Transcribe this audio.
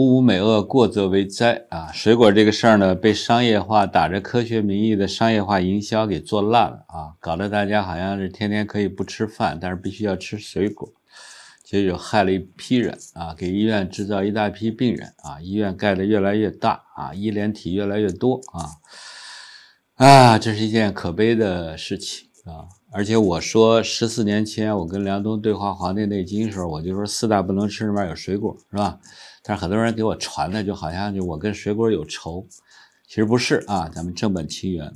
物无美恶，过则为灾。啊，水果这个事儿呢，被商业化打着科学名义的商业化营销给做烂了啊，搞得大家好像是天天可以不吃饭，但是必须要吃水果，其实有害了一批人啊，给医院制造一大批病人啊，医院盖得越来越大啊，医联体越来越多啊，啊，这是一件可悲的事情啊。而且我说十四年前我跟梁冬对话《黄帝内经》的时候，我就说四大不能吃里面有水果是吧？但是很多人给我传的，就好像就我跟水果有仇，其实不是啊，咱们正本清源。